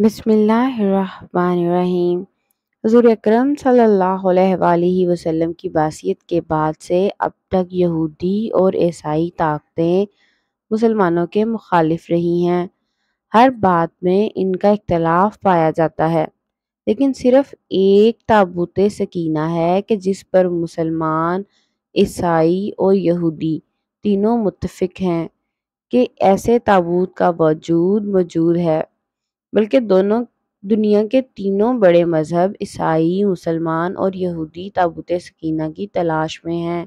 बसमिल्लाम हजूर अक्रम वसल्लम की बासीत के बाद से अब तक यहूदी और ईसाई ताकतें मुसलमानों के मुखालिफ रही हैं हर बात में इनका इख्तलाफ पाया जाता है लेकिन सिर्फ एक ताबूत सकीना है कि जिस पर मुसलमान ईसाई और यहूदी तीनों मुतफिक हैं कि ऐसे ताबूत का वजूद मौजूद है बल्कि दोनों दुनिया के तीनों बड़े मज़हब ईसाई मुसलमान और यहूदी ताबूत सकीना की तलाश में हैं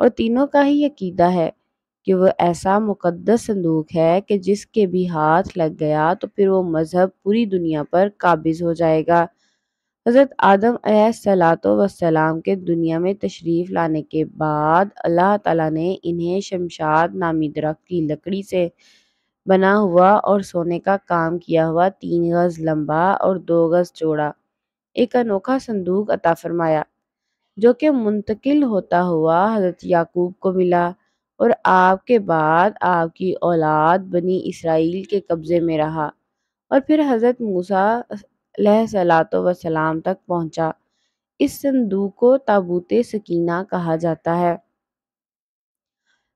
और तीनों का ही यकीदा है कि वह ऐसा मुकद्दस संदूक है कि जिसके भी हाथ लग गया तो फिर वो मज़हब पूरी दुनिया पर काबिज हो जाएगा हज़रत आदम सलात वसलाम के दुनिया में तशरीफ़ लाने के बाद अल्लाह ताला ने इन्हें शमशाद नामी दरख्त की लकड़ी से बना हुआ और सोने का काम किया हुआ तीन गज लंबा और दो गज चौड़ा एक अनोखा संदूक अता फरमाया जो कि मुंतकिल होता हुआ हजरत याकूब को मिला और आपके बाद आपकी औलाद बनी इसराइल के कब्ज़े में रहा और फिर हज़रत मूसा सलात सलाम तक पहुंचा इस संदूक को ताबूत सकीना कहा जाता है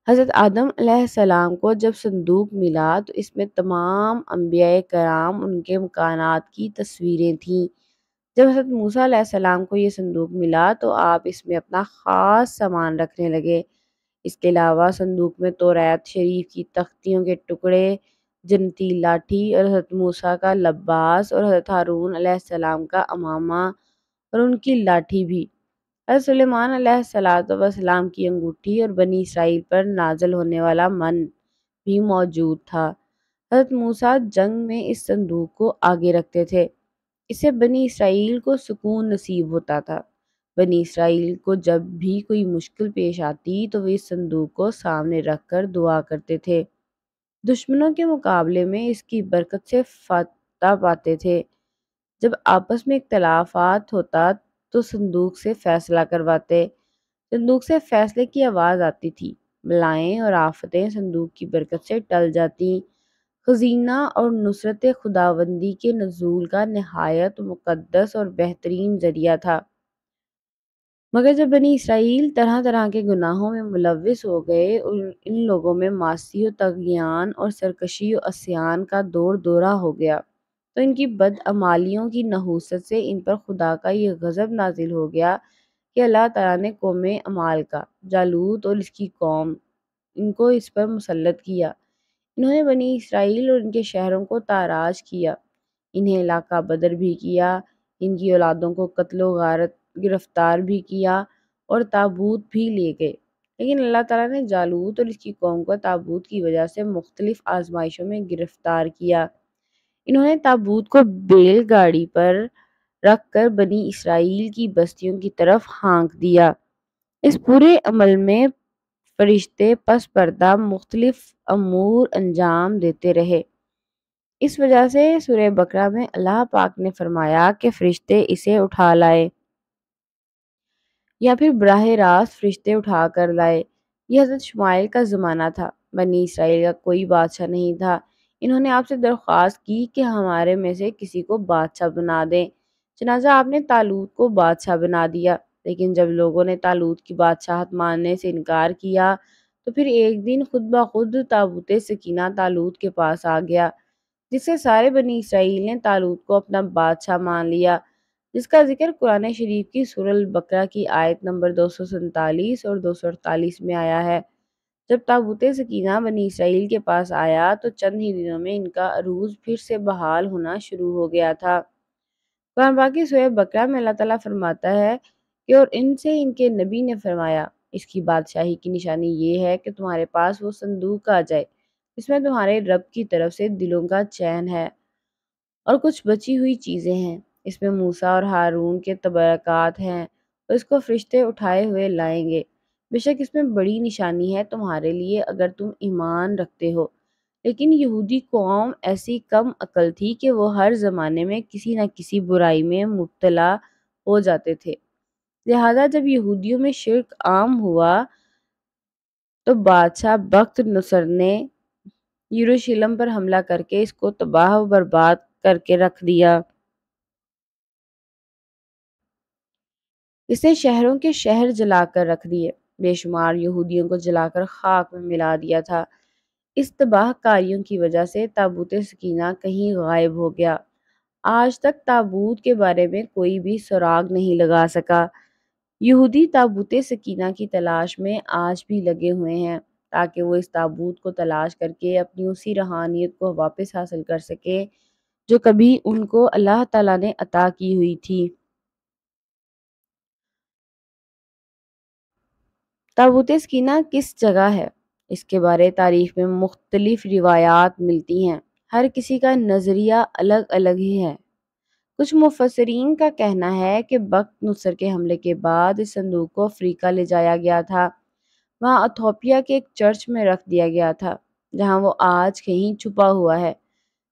हज़रत आदम सलाम को जब संदूक मिला तो इसमें तमाम अम्बिया कराम उनके मकान की तस्वीरें थीं जब हज़रत मूसा सलाम को ये संदूक मिला तो आप इसमें अपना ख़ास सामान रखने लगे इसके अलावा संदूक में तोरात शरीफ की तख्तियों के टुकड़े जनती लाठी और हजरत मूसा का लब्बास और हजरत हारून सलाम का अमामा और उनकी लाठी भी सलाम की अंगूठी और बनी इसराइल पर नाजल होने वाला मन भी मौजूद था हजरत मूसा जंग में इस संदूक को आगे रखते थे इसे बनी इसराइल को सुकून नसीब होता था बनी इसराइल को जब भी कोई मुश्किल पेश आती तो वे इस संदूक को सामने रख कर दुआ करते थे दुश्मनों के मुकाबले में इसकी बरकत से फता पाते थे जब आपस में इख्तलाफात होता तो संदूक से फैसला करवाते संदूक से फैसले की आवाज़ आती थी बलाएँ और आफतें संदूक की बरकत से टल जाती खजीना और नुसरत खुदाबंदी के नजूल का नहायत मुकदस और बेहतरीन जरिया था मगर जब बनी इसराइल तरह तरह के गुनाहों में मुलविस हो गए और इन लोगों में मासी तगियान और सरकशी असियान का दौर दौरा हो गया तो इनकी बदअमालियों की नहूसत से इन पर खुदा का यह गज़ब नाजिल हो गया कि अल्लाह ताला ने कौम अमाल का जालूत और इसकी कौम इनको इस पर मुसलत किया इन्होंने बनी इसराइल और इनके शहरों को ताराज किया इन्हें इलाका बदर भी किया इनकी औलादों को कत्लो गारत गिरफ्तार भी किया और ताबूत भी ले गए लेकिन अल्लाह ताला ने जालूत और इसकी कौम को ताबूत की वजह से मुख्तलिफ आजमाइशों में गिरफ्तार किया इन्होंने ताबूत को बैलगाड़ी पर रख कर बनी इसराइल की बस्तियों की तरफ हाँक दिया इस पूरे अमल में फरिश्ते पस पर्दा मुख्तलिफ अमूर अंजाम देते रहे इस वजह से सुरह बकरा में अल्लाह पाक ने फरमाया कि फरिश्ते इसे उठा लाए या फिर बराह रास्त फरिश्ते उठा कर लाए यह हजरत शुमाइल का ज़माना था बनी इसराइल का कोई बादशाह नहीं था इन्होंने आपसे दरख्वास्त की कि हमारे में से किसी को बादशाह बना दें चनाजा आपने तालूत को बादशाह बना दिया लेकिन जब लोगों ने तालूत की बादशाहत मानने से इनकार किया तो फिर एक दिन खुद ब खुद ताबूत सकीना तालूत के पास आ गया जिससे सारे बनी इसराइल ने तालूत को अपना बादशाह मान लिया जिसका जिक्र कुरान शरीफ की सुरल बकरा की आयत नंबर दो सौ सैतालीस और दो सौ अड़तालीस में आया है जब ताबूत सकीना बनी इसराइल के पास आया तो चंद ही दिनों में इनका अरूज फिर से बहाल होना शुरू हो गया था कुरान बाकी सोए बकरा में अल्लाह ताला फरमाता है कि और इनसे इनके नबी ने फरमाया इसकी बादशाही की निशानी ये है कि तुम्हारे पास वो संदूक आ जाए इसमें तुम्हारे रब की तरफ से दिलों का चैन है और कुछ बची हुई चीज़ें हैं इसमें मूसा और हारून के तबरक़ात हैं और इसको फरिश्ते उठाए हुए लाएंगे बेशक इसमें बड़ी निशानी है तुम्हारे लिए अगर तुम ईमान रखते हो लेकिन यहूदी कौम ऐसी कम अकल थी कि वो हर ज़माने में किसी न किसी बुराई में मुबतला हो जाते थे लिहाजा जब यहूदियों में शिरक आम हुआ तो बादशाह बख्त नसर ने यरूशलेम पर हमला करके इसको तबाह व बर्बाद करके रख दिया इसे शहरों के शहर जलाकर रख दिए बेशुमार यहूदियों को जलाकर खाक में मिला दिया था इस कारियों की वजह से ताबूत सकीना कहीं गायब हो गया आज तक ताबूत के बारे में कोई भी सुराग नहीं लगा सका यहूदी ताबूत सकीना की तलाश में आज भी लगे हुए हैं ताकि वो इस ताबूत को तलाश करके अपनी उसी रहानियत को वापस हासिल कर सके जो कभी उनको अल्लाह ताला ने अता की हुई थी ताबूत स्कीना किस जगह है इसके बारे तारीख में मुख्तलिफ रिवायात मिलती हैं हर किसी का नज़रिया अलग अलग ही है कुछ मुफसरीन का कहना है कि बख्त नुसर के हमले के बाद इस संदूक को अफ्रीका ले जाया गया था वहाँ अथोपिया के एक चर्च में रख दिया गया था जहाँ वो आज कहीं छुपा हुआ है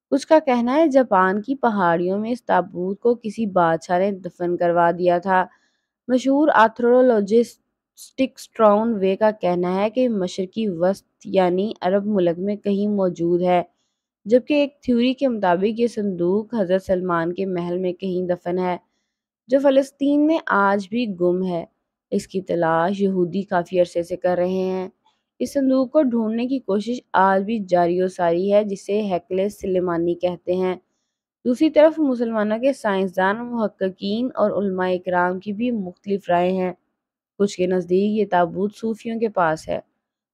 कुछ का कहना है जापान की पहाड़ियों में इस ताबूत को किसी बादशाह ने दफन करवा दिया था मशहूर आर्थरोलॉजिस्ट स्टिकस्ट्रॉन वे का कहना है कि मशरकी वस्त यानी अरब मुलक में कहीं मौजूद है जबकि एक थ्योरी के मुताबिक ये संदूक हज़रत सलमान के महल में कहीं दफन है जो फ़लस्तीन में आज भी गुम है इसकी तलाश यहूदी काफ़ी अरसे से कर रहे हैं इस संदूक को ढूंढने की कोशिश आज भी जारी व सारी है जिसे हैकले सलेमानी कहते हैं दूसरी तरफ मुसलमानों के साइंसदान महक्कीन और उलमा इकराम की भी मुख्तलिफ राय हैं कुछ के नज़दीक ये ताबूत सूफियों के पास है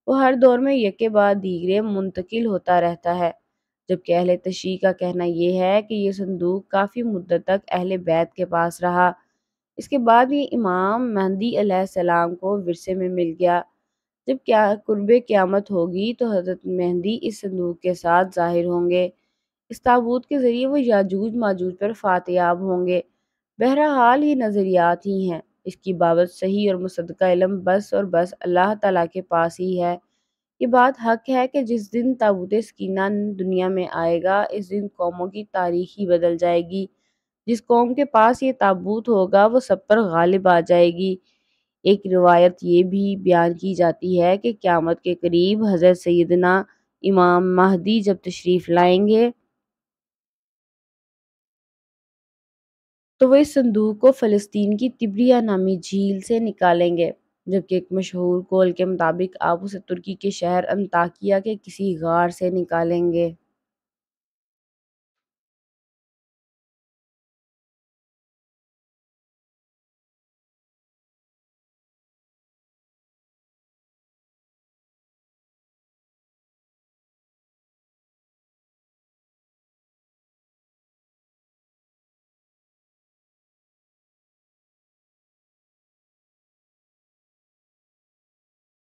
वो हर दौर में के बाद दीगरे मुंतकिल होता रहता है जबकि अहल तशी का कहना यह है कि यह संदूक काफ़ी मुद्दत तक अहल बैत के पास रहा इसके बाद ये इमाम मेहंदी अलैहिस्सलाम को विरसे में मिल गया जब क्या कुर्ब क़्यामत होगी तो हज़रत मेहंदी इस संदूक के साथ ज़ाहिर होंगे इस ताबूत के ज़रिए वो याजूज माजूज पर फातियाब होंगे बहरहाल ये नज़रियात ही हैं इसकी बाबत सही और मुसदका इलम बस और बस अल्लाह ताला के पास ही है ये बात हक है कि जिस दिन ताबूत स्कीना दुनिया में आएगा इस दिन कौमों की तारीख ही बदल जाएगी जिस कौम के पास ये ताबूत होगा वो सब पर गालिब आ जाएगी एक रिवायत ये भी बयान की जाती है कि क़्यामत के करीब हज़रत सैदना इमाम महदी जब तशरीफ़ लाएंगे तो वो इस संदूक को फ़लस्तीन की तिबरिया नामी झील से निकालेंगे जबकि एक मशहूर कॉल के मुताबिक आप उसे तुर्की के शहर अंताकिया के किसी गार से निकालेंगे